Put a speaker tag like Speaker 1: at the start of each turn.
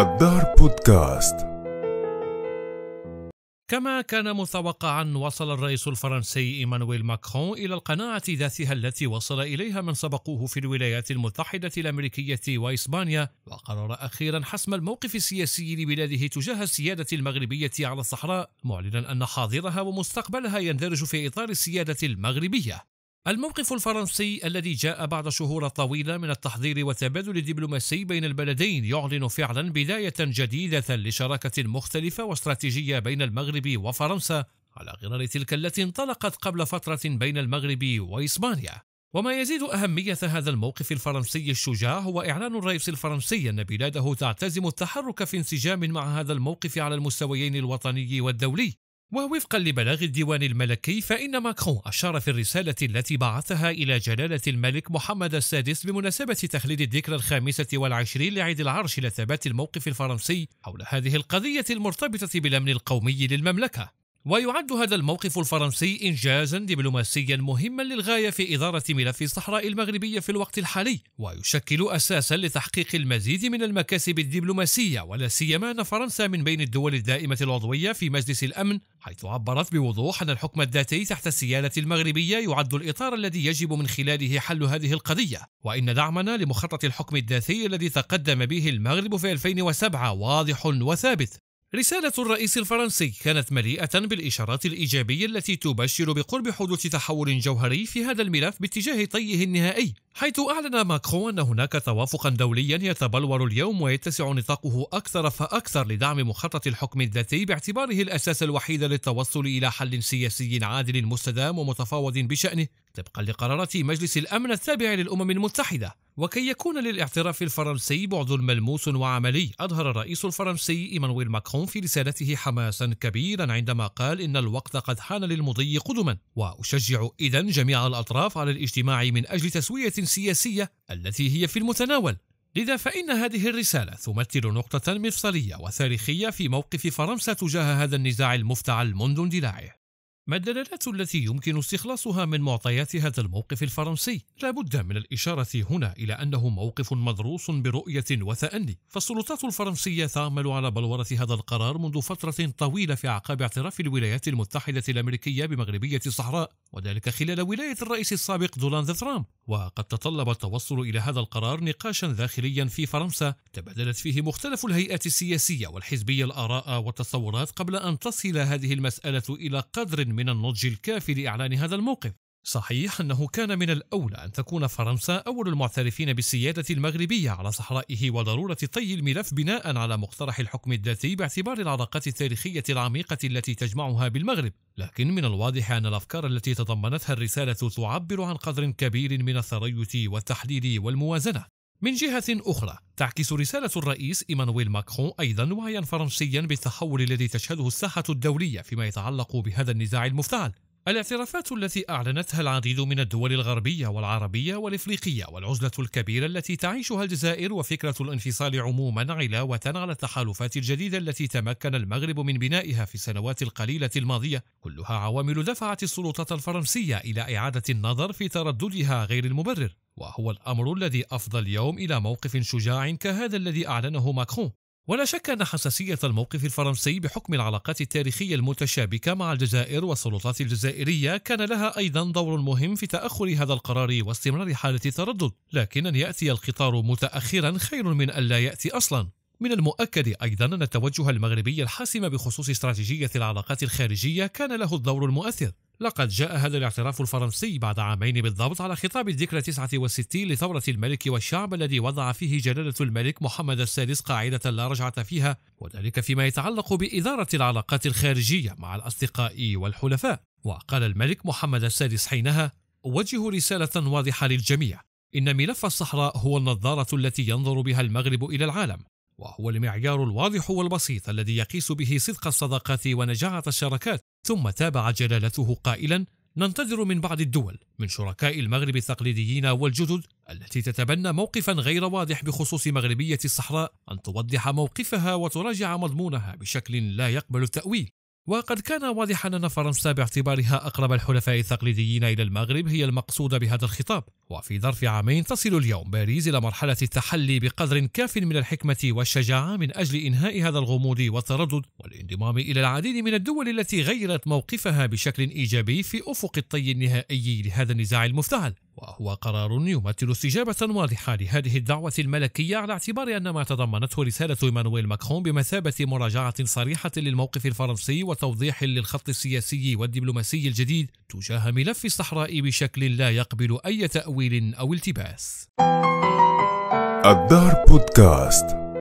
Speaker 1: الدار بودكاست كما كان متوقعا وصل الرئيس الفرنسي ايمانويل ماكرون الى القناعه ذاتها التي وصل اليها من سبقوه في الولايات المتحده الامريكيه واسبانيا وقرر اخيرا حسم الموقف السياسي لبلاده تجاه السياده المغربيه على الصحراء معلنا ان حاضرها ومستقبلها يندرج في اطار السياده المغربيه الموقف الفرنسي الذي جاء بعد شهور طويلة من التحضير والتبادل الدبلوماسي بين البلدين يعلن فعلا بداية جديدة لشراكة مختلفة واستراتيجية بين المغرب وفرنسا على غرار تلك التي انطلقت قبل فترة بين المغرب وإسبانيا وما يزيد أهمية هذا الموقف الفرنسي الشجاع هو إعلان الرئيس الفرنسي أن بلاده تعتزم التحرك في انسجام مع هذا الموقف على المستويين الوطني والدولي ووفقا لبلاغ الديوان الملكي فإن ماكرون أشار في الرسالة التي بعثها إلى جلالة الملك محمد السادس بمناسبة تخليد الذكرى الخامسة والعشرين لعيد العرش لثبات الموقف الفرنسي حول هذه القضية المرتبطة بالأمن القومي للمملكة ويعد هذا الموقف الفرنسي إنجازا دبلوماسيا مهما للغاية في إدارة ملف الصحراء المغربية في الوقت الحالي ويشكل أساسا لتحقيق المزيد من المكاسب الدبلوماسية ولا سيما أن فرنسا من بين الدول الدائمة العضوية في مجلس الأمن حيث عبرت بوضوح أن الحكم الذاتي تحت السيالة المغربية يعد الإطار الذي يجب من خلاله حل هذه القضية وإن دعمنا لمخطط الحكم الذاتي الذي تقدم به المغرب في 2007 واضح وثابت رسالة الرئيس الفرنسي كانت مليئة بالإشارات الإيجابية التي تبشر بقرب حدوث تحول جوهري في هذا الملف باتجاه طيه النهائي، حيث أعلن ماكرون أن هناك توافقا دوليا يتبلور اليوم ويتسع نطاقه أكثر فأكثر لدعم مخطط الحكم الذاتي باعتباره الأساس الوحيد للتوصل إلى حل سياسي عادل مستدام ومتفاوض بشأنه، طبقا لقرارات مجلس الأمن التابع للأمم المتحدة. وكي يكون للاعتراف الفرنسي بعد ملموس وعملي أظهر الرئيس الفرنسي إيمانويل ماكرون في رسالته حماسا كبيرا عندما قال إن الوقت قد حان للمضي قدما وأشجع إذا جميع الأطراف على الاجتماع من أجل تسوية سياسية التي هي في المتناول لذا فإن هذه الرسالة تمثل نقطة مفصلية وتاريخية في موقف فرنسا تجاه هذا النزاع المفتعل منذ اندلاعه ما الدلالات التي يمكن استخلاصها من معطيات هذا الموقف الفرنسي لا بد من الإشارة هنا إلى أنه موقف مدروس برؤية وتأني فالسلطات الفرنسية تعمل على بلورة هذا القرار منذ فترة طويلة في أعقاب اعتراف الولايات المتحدة الأمريكية بمغربية الصحراء وذلك خلال ولاية الرئيس السابق دونالد ترامب وقد تطلب التوصل إلى هذا القرار نقاشا داخليا في فرنسا تبادلت فيه مختلف الهيئات السياسية والحزبية الآراء والتصورات قبل أن تصل هذه المسألة إلى قدر من النضج الكافي لإعلان هذا الموقف صحيح أنه كان من الأولى أن تكون فرنسا أول المعترفين بالسيادة المغربية على صحرائه وضرورة طي الملف بناء على مقترح الحكم الذاتي باعتبار العلاقات التاريخية العميقة التي تجمعها بالمغرب لكن من الواضح أن الأفكار التي تضمنتها الرسالة تعبر عن قدر كبير من الثريث والتحليل والموازنة من جهة أخرى تعكس رسالة الرئيس إيمانويل ماكرون أيضا وعيا فرنسيا بالتحول الذي تشهده الساحة الدولية فيما يتعلق بهذا النزاع المفتعل الاعترافات التي أعلنتها العديد من الدول الغربية والعربية والإفريقية والعزلة الكبيرة التي تعيشها الجزائر وفكرة الانفصال عموما علاوة على التحالفات الجديدة التي تمكن المغرب من بنائها في السنوات القليلة الماضية كلها عوامل دفعت السلطات الفرنسية إلى إعادة النظر في ترددها غير المبرر وهو الأمر الذي أفضى اليوم إلى موقف شجاع كهذا الذي أعلنه ماكرون ولا شك أن حساسية الموقف الفرنسي بحكم العلاقات التاريخية المتشابكة مع الجزائر والسلطات الجزائرية كان لها أيضا دور مهم في تأخر هذا القرار واستمرار حالة التردد لكن أن يأتي القطار متأخرا خير من أن لا يأتي أصلا من المؤكد أيضا أن التوجه المغربي الحاسم بخصوص استراتيجية العلاقات الخارجية كان له الدور المؤثر لقد جاء هذا الاعتراف الفرنسي بعد عامين بالضبط على خطاب الذكرى 69 لثورة الملك والشعب الذي وضع فيه جلالة الملك محمد السادس قاعدة لا رجعة فيها وذلك فيما يتعلق بإدارة العلاقات الخارجية مع الأصدقاء والحلفاء وقال الملك محمد السادس حينها أوجه رسالة واضحة للجميع إن ملف الصحراء هو النظارة التي ينظر بها المغرب إلى العالم وهو المعيار الواضح والبسيط الذي يقيس به صدق الصداقات ونجاعة الشراكات ثم تابع جلالته قائلا ننتظر من بعض الدول من شركاء المغرب التقليديين والجدد التي تتبنى موقفا غير واضح بخصوص مغربية الصحراء أن توضح موقفها وتراجع مضمونها بشكل لا يقبل التأويل وقد كان واضحا أن فرنسا باعتبارها أقرب الحلفاء التقليديين إلى المغرب هي المقصودة بهذا الخطاب وفي ظرف عامين تصل اليوم باريس إلى مرحلة التحلي بقدر كاف من الحكمة والشجاعة من أجل إنهاء هذا الغموض والتردد والانضمام إلى العديد من الدول التي غيرت موقفها بشكل إيجابي في أفق الطي النهائي لهذا النزاع المفتعل وهو قرار يمثل استجابة واضحة لهذه الدعوة الملكية على اعتبار أن ما تضمنته رسالة إيمانويل ماكرون بمثابة مراجعة صريحة للموقف الفرنسي وتوضيح للخط السياسي والدبلوماسي الجديد تجاه ملف الصحراء بشكل لا يقبل أي تأويل أو التباس. الدار بودكاست